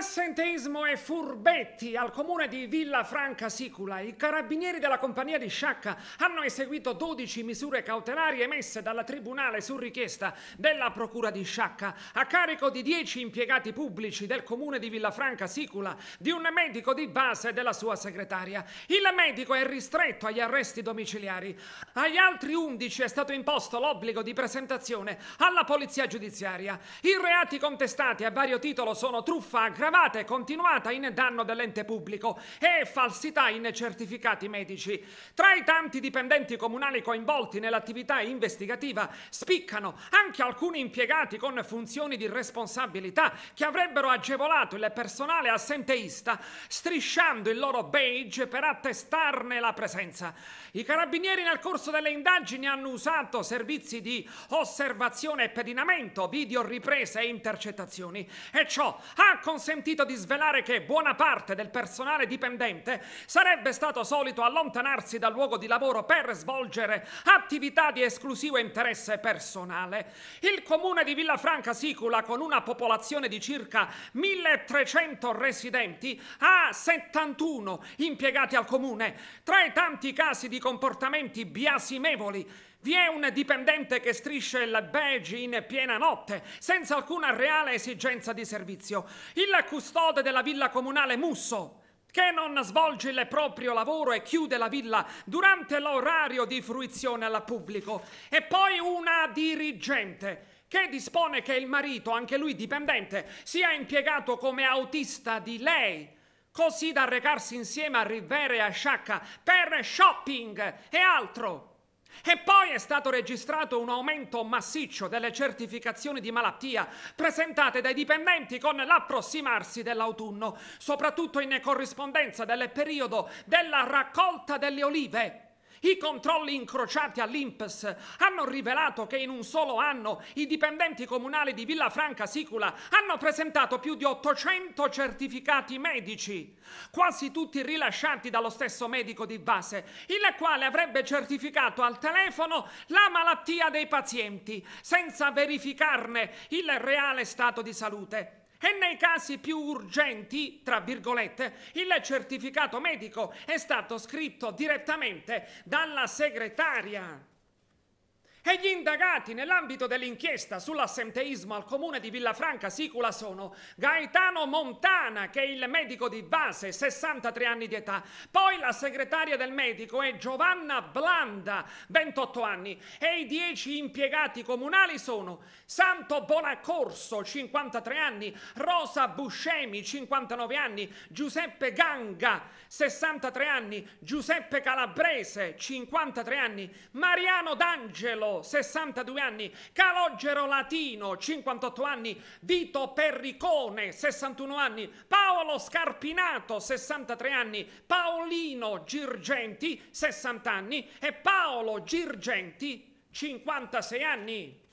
assenteismo e furbetti al comune di Villa Franca Sicula. I carabinieri della compagnia di Sciacca hanno eseguito 12 misure cautelari emesse dalla tribunale su richiesta della procura di Sciacca a carico di 10 impiegati pubblici del comune di Villa Franca Sicula, di un medico di base e della sua segretaria. Il medico è ristretto agli arresti domiciliari. Agli altri 11 è stato imposto l'obbligo di presentazione alla polizia giudiziaria. I reati contestati a vario titolo sono truffa aggravata aggravata e continuata in danno dell'ente pubblico e falsità in certificati medici. Tra i tanti dipendenti comunali coinvolti nell'attività investigativa spiccano anche alcuni impiegati con funzioni di responsabilità che avrebbero agevolato il personale assenteista strisciando il loro beige per attestarne la presenza. I carabinieri nel corso delle indagini hanno usato servizi di osservazione e pedinamento, video riprese e intercettazioni e ciò ha consentito sentito di svelare che buona parte del personale dipendente sarebbe stato solito allontanarsi dal luogo di lavoro per svolgere attività di esclusivo interesse personale. Il comune di Villafranca Sicula, con una popolazione di circa 1300 residenti, ha 71 impiegati al comune, tra i tanti casi di comportamenti biasimevoli vi è un dipendente che strisce il badge in piena notte, senza alcuna reale esigenza di servizio. Il custode della villa comunale Musso, che non svolge il proprio lavoro e chiude la villa durante l'orario di fruizione al pubblico. E poi una dirigente che dispone che il marito, anche lui dipendente, sia impiegato come autista di lei così da recarsi insieme a Rivera e a Sciacca per shopping e altro. E poi è stato registrato un aumento massiccio delle certificazioni di malattia presentate dai dipendenti con l'approssimarsi dell'autunno, soprattutto in corrispondenza del periodo della raccolta delle olive. I controlli incrociati all'Inps hanno rivelato che in un solo anno i dipendenti comunali di Villa Franca Sicula hanno presentato più di 800 certificati medici, quasi tutti rilasciati dallo stesso medico di base, il quale avrebbe certificato al telefono la malattia dei pazienti, senza verificarne il reale stato di salute e nei casi più urgenti, tra virgolette, il certificato medico è stato scritto direttamente dalla segretaria e gli indagati nell'ambito dell'inchiesta sull'assenteismo al comune di Villafranca Sicula sono Gaetano Montana, che è il medico di base, 63 anni di età, poi la segretaria del medico è Giovanna Blanda, 28 anni, e i dieci impiegati comunali sono Santo Bonaccorso, 53 anni, Rosa Buscemi, 59 anni, Giuseppe Ganga, 63 anni, Giuseppe Calabrese, 53 anni, Mariano D'Angelo, 62 anni, Calogero Latino, 58 anni, Vito Perricone, 61 anni, Paolo Scarpinato, 63 anni, Paolino Girgenti, 60 anni e Paolo Girgenti, 56 anni.